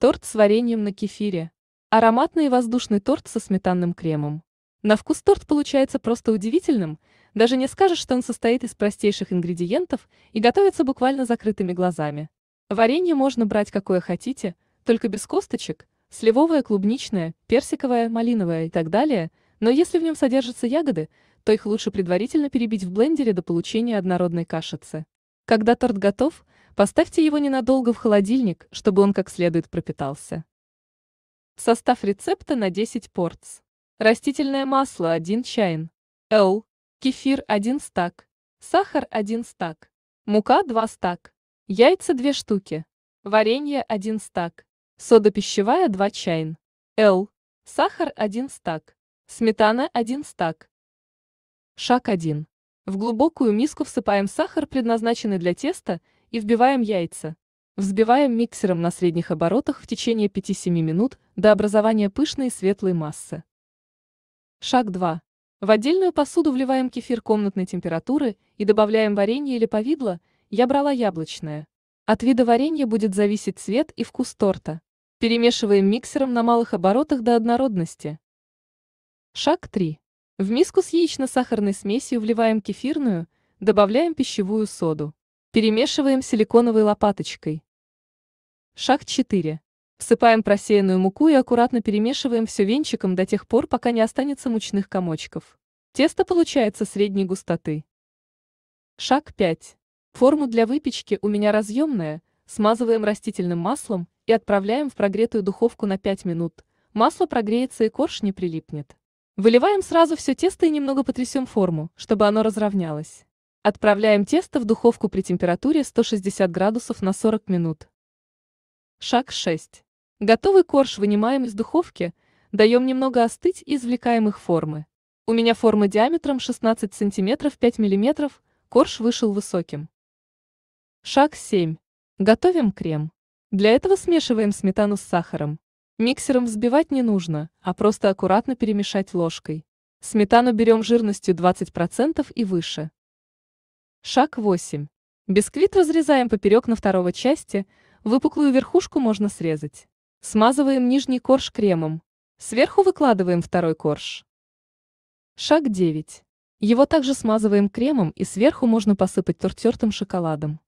Торт с вареньем на кефире. Ароматный и воздушный торт со сметанным кремом. На вкус торт получается просто удивительным, даже не скажешь, что он состоит из простейших ингредиентов и готовится буквально закрытыми глазами. Варенье можно брать какое хотите, только без косточек, сливовое, клубничное, персиковое, малиновое и так далее, но если в нем содержатся ягоды, то их лучше предварительно перебить в блендере до получения однородной кашицы. Когда торт готов – Поставьте его ненадолго в холодильник, чтобы он как следует пропитался. Состав рецепта на 10 порц. Растительное масло 1 чайн. Л. Кефир 1 стак. Сахар 1 стак. Мука 2 стак. Яйца 2 штуки. Варенье 1 стак. Сода пищевая 2 чайн. Л. Сахар 1 стак. Сметана 1 стак. Шаг 1. В глубокую миску всыпаем сахар, предназначенный для теста, и вбиваем яйца. Взбиваем миксером на средних оборотах в течение 5-7 минут до образования пышной и светлой массы. Шаг 2. В отдельную посуду вливаем кефир комнатной температуры и добавляем варенье или повидло, я брала яблочное. От вида варенья будет зависеть цвет и вкус торта. Перемешиваем миксером на малых оборотах до однородности. Шаг 3. В миску с яично-сахарной смесью вливаем кефирную, добавляем пищевую соду. Перемешиваем силиконовой лопаточкой. Шаг 4. Всыпаем просеянную муку и аккуратно перемешиваем все венчиком до тех пор, пока не останется мучных комочков. Тесто получается средней густоты. Шаг 5. Форму для выпечки у меня разъемная, смазываем растительным маслом и отправляем в прогретую духовку на 5 минут. Масло прогреется и корж не прилипнет. Выливаем сразу все тесто и немного потрясем форму, чтобы оно разровнялось. Отправляем тесто в духовку при температуре 160 градусов на 40 минут. Шаг 6. Готовый корж вынимаем из духовки, даем немного остыть и извлекаем их формы. У меня формы диаметром 16 см 5 мм, корж вышел высоким. Шаг 7. Готовим крем. Для этого смешиваем сметану с сахаром. Миксером взбивать не нужно, а просто аккуратно перемешать ложкой. Сметану берем жирностью 20% и выше. Шаг 8. Бисквит разрезаем поперек на второго части, выпуклую верхушку можно срезать. Смазываем нижний корж кремом. Сверху выкладываем второй корж. Шаг 9. Его также смазываем кремом и сверху можно посыпать тортертым шоколадом.